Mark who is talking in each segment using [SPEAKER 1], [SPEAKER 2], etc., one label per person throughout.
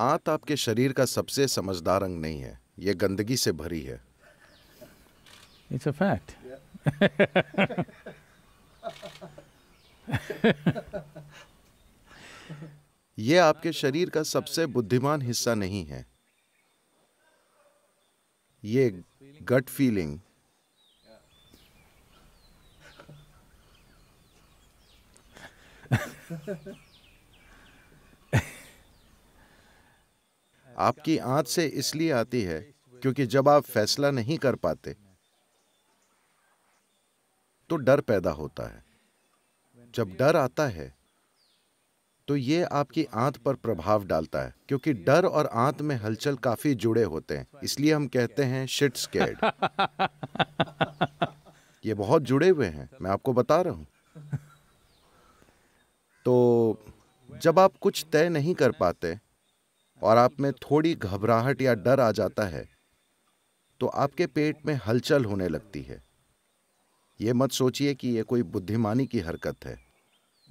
[SPEAKER 1] आंत आपके शरीर का सबसे समझदार अंग नहीं है यह गंदगी से भरी है इट्स अ फैक्ट ये आपके शरीर का सबसे बुद्धिमान हिस्सा नहीं है ये गट फीलिंग आपकी आंत से इसलिए आती है क्योंकि जब आप फैसला नहीं कर पाते तो डर पैदा होता है जब डर आता है तो ये आपकी आंत पर प्रभाव डालता है क्योंकि डर और आंत में हलचल काफी जुड़े होते हैं इसलिए हम कहते हैं शिट स्केर्ड ये बहुत जुड़े हुए हैं मैं आपको बता रहा हूं तो जब आप कुछ तय नहीं कर पाते और आप में थोड़ी घबराहट या डर आ जाता है तो आपके पेट में हलचल होने लगती है ये मत सोचिए कि यह कोई बुद्धिमानी की हरकत है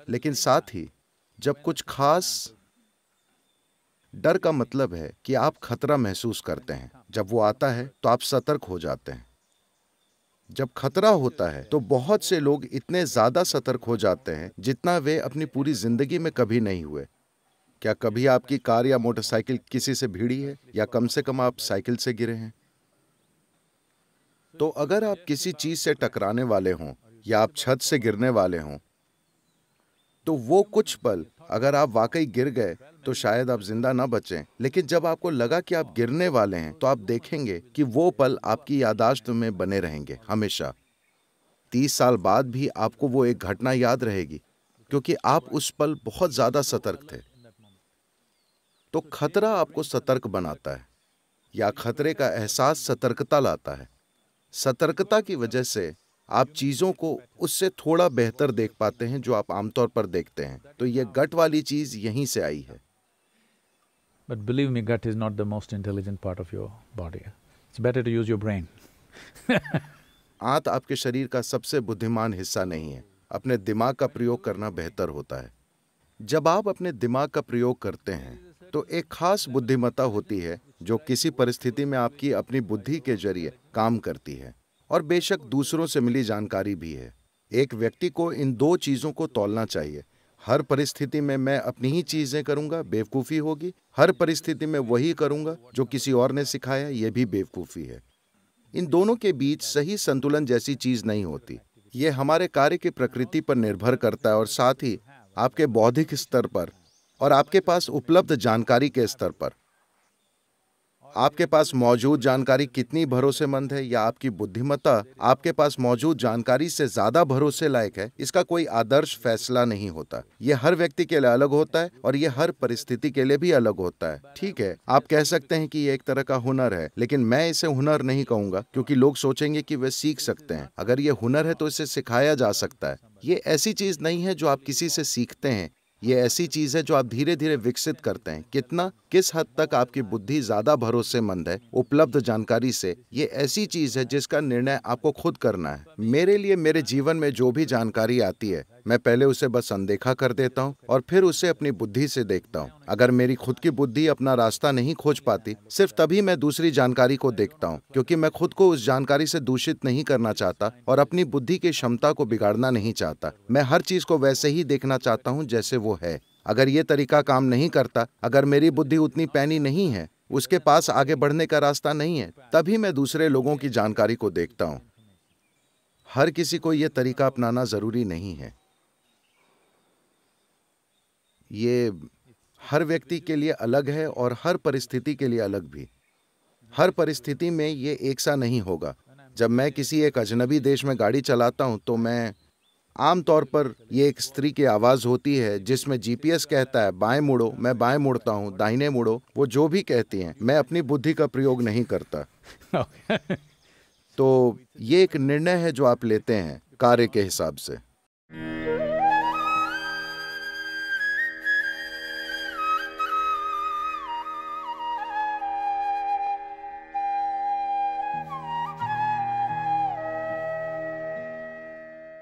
[SPEAKER 1] लेकिन साथ ही जब कुछ खास डर का मतलब है कि आप खतरा महसूस करते हैं जब वो आता है तो आप सतर्क हो जाते हैं जब खतरा होता है तो बहुत से लोग इतने ज्यादा सतर्क हो जाते हैं जितना वे अपनी पूरी जिंदगी में कभी नहीं हुए क्या कभी आपकी कार या मोटरसाइकिल किसी से भिड़ी है या कम से कम आप साइकिल से गिरे हैं तो अगर आप किसी चीज से टकराने वाले हों या आप छत से गिरने वाले हों तो वो कुछ पल अगर आप वाकई गिर गए तो शायद आप जिंदा ना बचें लेकिन जब आपको लगा कि आप गिरने वाले हैं तो आप देखेंगे कि वो पल आपकी यादाश्त में बने रहेंगे हमेशा तीस साल बाद भी आपको वो एक घटना याद रहेगी क्योंकि आप उस पल बहुत ज्यादा सतर्क थे तो खतरा आपको सतर्क बनाता है या खतरे का एहसास सतर्कता लाता है सतर्कता की वजह से आप चीज़ों को उससे थोड़ा बेहतर देख पाते हैं जो आप आमतौर पर देखते हैं तो यह गट वाली चीज़ यहीं से आई है but believe me gut is not the most intelligent part of your body it's better to use your brain आंत आपके शरीर का सबसे बुद्धिमान हिस्सा नहीं है अपने दिमाग का प्रयोग करना बेहतर होता है जब आप अपने दिमाग का प्रयोग करते हैं तो एक खास बुद्धिमत्ता होती है जो किसी परिस्थिति में आपकी अपनी बुद्धि के जरिए काम करती है और बेशक दूसरों से मिली जानकारी भी है एक व्यक्ति को इन दो चीज़ों को तोलना चाहिए हर परिस्थिति में मैं अपनी ही चीज़ें करूंगा बेवकूफ़ी होगी हर परिस्थिति में वही करूंगा जो किसी और ने सिखाया यह भी बेवकूफ़ी है इन दोनों के बीच सही संतुलन जैसी चीज़ नहीं होती ये हमारे कार्य की प्रकृति पर निर्भर करता है और साथ ही आपके बौद्धिक स्तर पर और आपके पास उपलब्ध जानकारी के स्तर पर आपके पास मौजूद जानकारी कितनी भरोसेमंद है या आपकी बुद्धिमत्ता आपके पास मौजूद जानकारी से ज्यादा भरोसे लायक है इसका कोई आदर्श फैसला नहीं होता यह हर व्यक्ति के लिए अलग होता है और यह हर परिस्थिति के लिए भी अलग होता है ठीक है आप कह सकते हैं कि यह एक तरह का हुनर है लेकिन मैं इसे हुनर नहीं कहूंगा क्योंकि लोग सोचेंगे कि वे सीख सकते हैं अगर यह हुनर है तो इसे सिखाया जा सकता है ये ऐसी चीज नहीं है जो आप किसी से सीखते हैं ये ऐसी चीज है जो आप धीरे धीरे विकसित करते हैं कितना किस हद तक आपकी बुद्धि ज्यादा भरोसेमंद है उपलब्ध जानकारी से ये ऐसी चीज है जिसका निर्णय आपको खुद करना है मेरे लिए मेरे जीवन में जो भी जानकारी आती है मैं पहले उसे बस अनदेखा कर देता हूँ और फिर उसे अपनी बुद्धि से देखता हूँ अगर मेरी खुद की बुद्धि अपना रास्ता नहीं खोज पाती सिर्फ तभी मैं दूसरी जानकारी को देखता हूँ क्योंकि मैं खुद को उस जानकारी से दूषित नहीं करना चाहता और अपनी बुद्धि की क्षमता को बिगाड़ना नहीं चाहता मैं हर चीज को वैसे ही देखना चाहता हूँ जैसे वो है अगर ये तरीका काम नहीं करता अगर मेरी बुद्धि उतनी पैनी नहीं है उसके पास आगे बढ़ने का रास्ता नहीं है तभी मैं दूसरे लोगों की जानकारी को देखता हूँ हर किसी को यह तरीका अपनाना जरूरी नहीं है ये हर व्यक्ति के लिए अलग है और हर परिस्थिति के लिए अलग भी हर परिस्थिति में ये एक सा नहीं होगा जब मैं किसी एक अजनबी देश में गाड़ी चलाता हूँ तो मैं आमतौर पर ये एक स्त्री की आवाज़ होती है जिसमें जीपीएस कहता है बाएं मुड़ो मैं बाएं मुड़ता हूँ दाहिने मुड़ो वो जो भी कहती हैं मैं अपनी बुद्धि का प्रयोग नहीं करता तो ये एक निर्णय है जो आप लेते हैं कार्य के हिसाब से